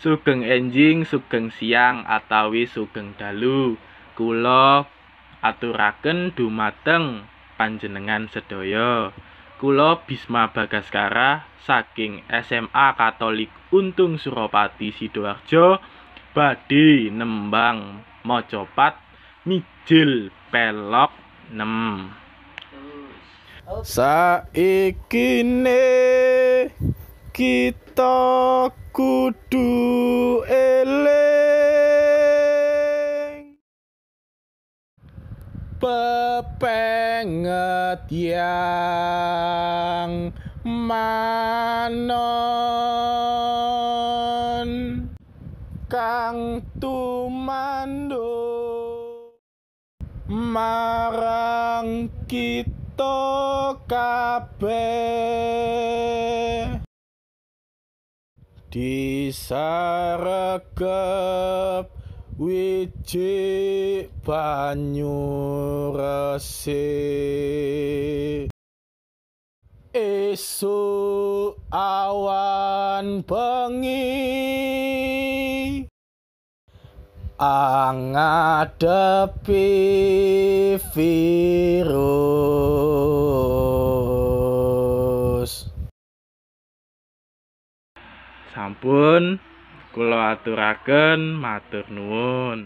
sugeng enjing sugeng siang atawi sugeng dalu kula aturaken dumateng panjenengan Sedoyo, kula Bisma Bagaskara saking SMA Katolik Untung Suropati Sidoarjo badhe nembang macapat mijil pelok 6 Saikine kita kudu eling pepenget yang manon kang tumando marang kita kabeh disaregep wiji banyu resi awan bengi angadepi fi sampun kula aturaken matur nuwun